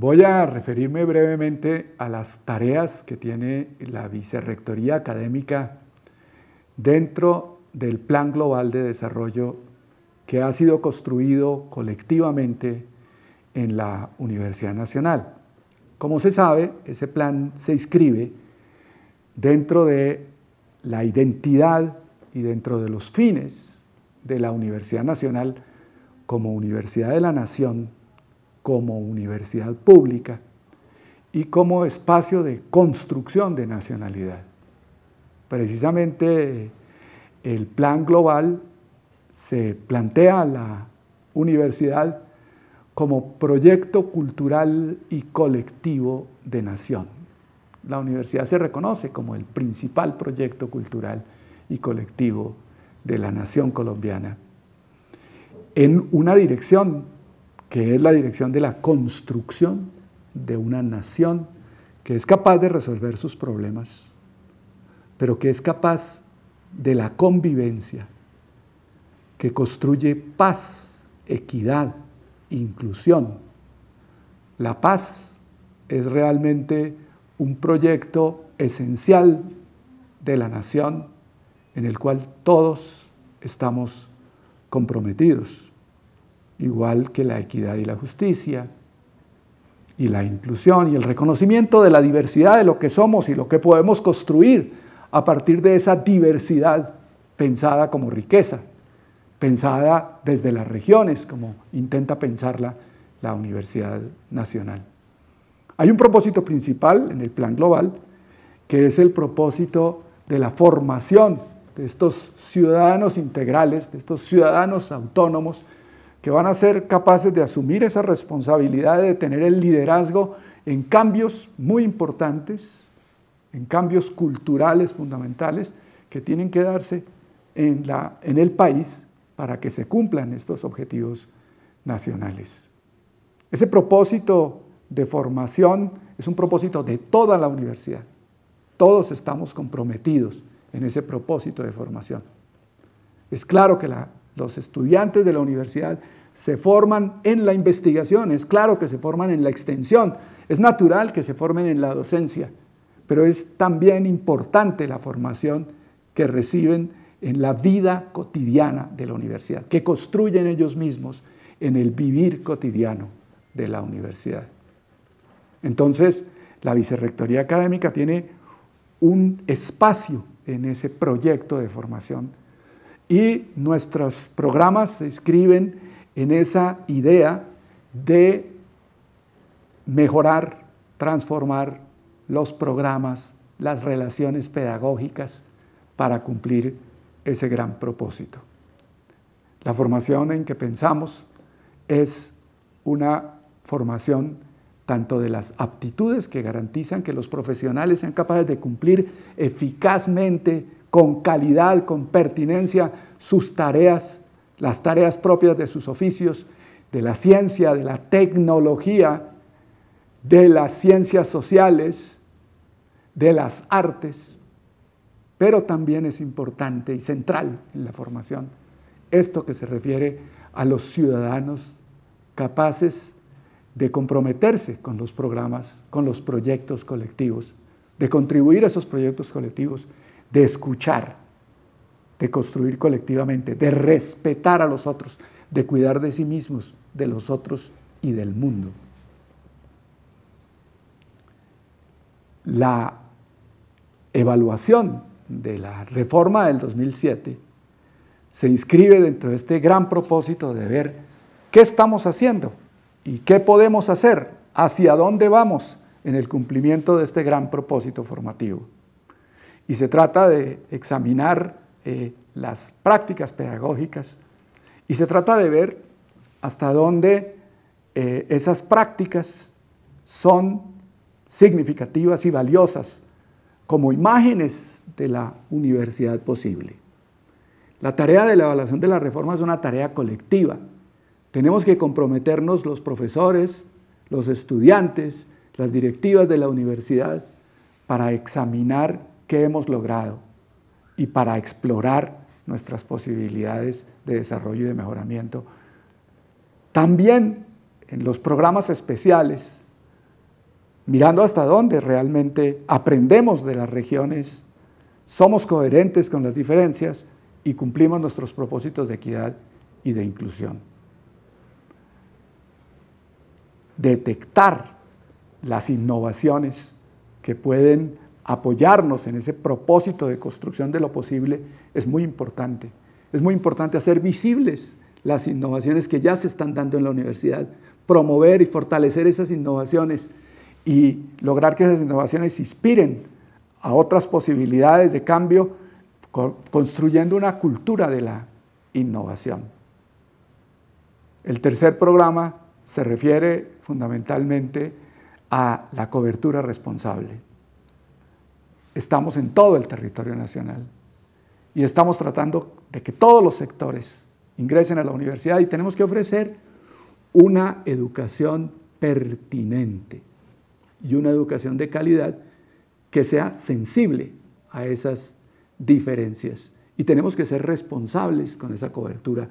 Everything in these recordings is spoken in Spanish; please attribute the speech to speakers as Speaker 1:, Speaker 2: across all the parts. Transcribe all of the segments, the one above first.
Speaker 1: Voy a referirme brevemente a las tareas que tiene la Vicerrectoría Académica dentro del Plan Global de Desarrollo que ha sido construido colectivamente en la Universidad Nacional. Como se sabe, ese plan se inscribe dentro de la identidad y dentro de los fines de la Universidad Nacional como Universidad de la Nación como universidad pública y como espacio de construcción de nacionalidad. Precisamente eh, el plan global se plantea a la universidad como proyecto cultural y colectivo de nación. La universidad se reconoce como el principal proyecto cultural y colectivo de la nación colombiana en una dirección que es la dirección de la construcción de una nación que es capaz de resolver sus problemas, pero que es capaz de la convivencia, que construye paz, equidad, inclusión. La paz es realmente un proyecto esencial de la nación en el cual todos estamos comprometidos igual que la equidad y la justicia, y la inclusión y el reconocimiento de la diversidad de lo que somos y lo que podemos construir a partir de esa diversidad pensada como riqueza, pensada desde las regiones, como intenta pensarla la Universidad Nacional. Hay un propósito principal en el plan global, que es el propósito de la formación de estos ciudadanos integrales, de estos ciudadanos autónomos, van a ser capaces de asumir esa responsabilidad de tener el liderazgo en cambios muy importantes, en cambios culturales fundamentales que tienen que darse en, la, en el país para que se cumplan estos objetivos nacionales. Ese propósito de formación es un propósito de toda la universidad. Todos estamos comprometidos en ese propósito de formación. Es claro que la los estudiantes de la universidad se forman en la investigación, es claro que se forman en la extensión, es natural que se formen en la docencia, pero es también importante la formación que reciben en la vida cotidiana de la universidad, que construyen ellos mismos en el vivir cotidiano de la universidad. Entonces, la Vicerrectoría Académica tiene un espacio en ese proyecto de formación y nuestros programas se escriben en esa idea de mejorar, transformar los programas, las relaciones pedagógicas para cumplir ese gran propósito. La formación en que pensamos es una formación tanto de las aptitudes que garantizan que los profesionales sean capaces de cumplir eficazmente con calidad, con pertinencia sus tareas, las tareas propias de sus oficios, de la ciencia, de la tecnología, de las ciencias sociales, de las artes, pero también es importante y central en la formación esto que se refiere a los ciudadanos capaces de comprometerse con los programas, con los proyectos colectivos, de contribuir a esos proyectos colectivos de escuchar, de construir colectivamente, de respetar a los otros, de cuidar de sí mismos, de los otros y del mundo. La evaluación de la reforma del 2007 se inscribe dentro de este gran propósito de ver qué estamos haciendo y qué podemos hacer, hacia dónde vamos en el cumplimiento de este gran propósito formativo y se trata de examinar eh, las prácticas pedagógicas y se trata de ver hasta dónde eh, esas prácticas son significativas y valiosas como imágenes de la universidad posible. La tarea de la evaluación de la reforma es una tarea colectiva. Tenemos que comprometernos los profesores, los estudiantes, las directivas de la universidad para examinar qué hemos logrado y para explorar nuestras posibilidades de desarrollo y de mejoramiento. También en los programas especiales, mirando hasta dónde realmente aprendemos de las regiones, somos coherentes con las diferencias y cumplimos nuestros propósitos de equidad y de inclusión. Detectar las innovaciones que pueden apoyarnos en ese propósito de construcción de lo posible es muy importante. Es muy importante hacer visibles las innovaciones que ya se están dando en la universidad, promover y fortalecer esas innovaciones y lograr que esas innovaciones inspiren a otras posibilidades de cambio, construyendo una cultura de la innovación. El tercer programa se refiere fundamentalmente a la cobertura responsable estamos en todo el territorio nacional y estamos tratando de que todos los sectores ingresen a la universidad y tenemos que ofrecer una educación pertinente y una educación de calidad que sea sensible a esas diferencias. Y tenemos que ser responsables con esa cobertura,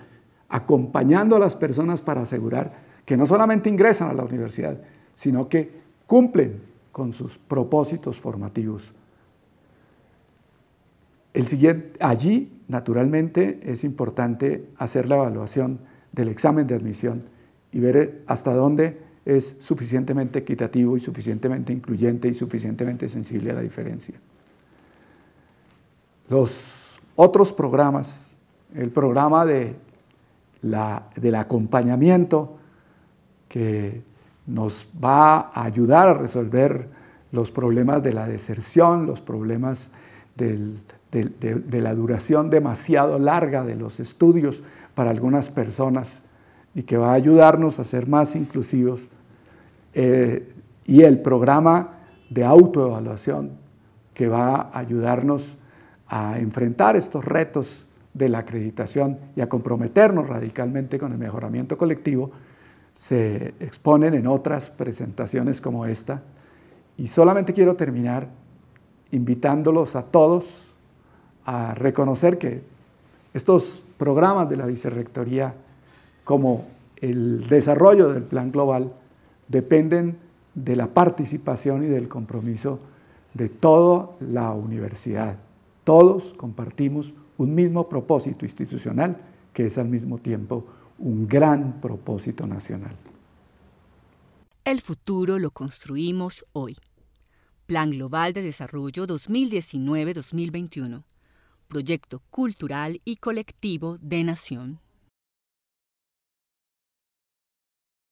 Speaker 1: acompañando a las personas para asegurar que no solamente ingresan a la universidad, sino que cumplen con sus propósitos formativos el siguiente, allí, naturalmente, es importante hacer la evaluación del examen de admisión y ver eh, hasta dónde es suficientemente equitativo y suficientemente incluyente y suficientemente sensible a la diferencia. Los otros programas, el programa de la, del acompañamiento que nos va a ayudar a resolver los problemas de la deserción, los problemas del de, la duración demasiado larga de los estudios para algunas personas y que va a ayudarnos a ser más inclusivos. Eh, y el programa de autoevaluación que va a ayudarnos a enfrentar estos retos de la acreditación y a comprometernos radicalmente con el mejoramiento colectivo, se exponen en otras presentaciones como esta. Y solamente quiero terminar invitándolos a todos a reconocer que estos programas de la vicerrectoría, como el desarrollo del plan global, dependen de la participación y del compromiso de toda la universidad. Todos compartimos un mismo propósito institucional que es al mismo tiempo un gran propósito nacional. El futuro lo construimos hoy. Plan Global de Desarrollo 2019-2021 proyecto cultural y colectivo de nación.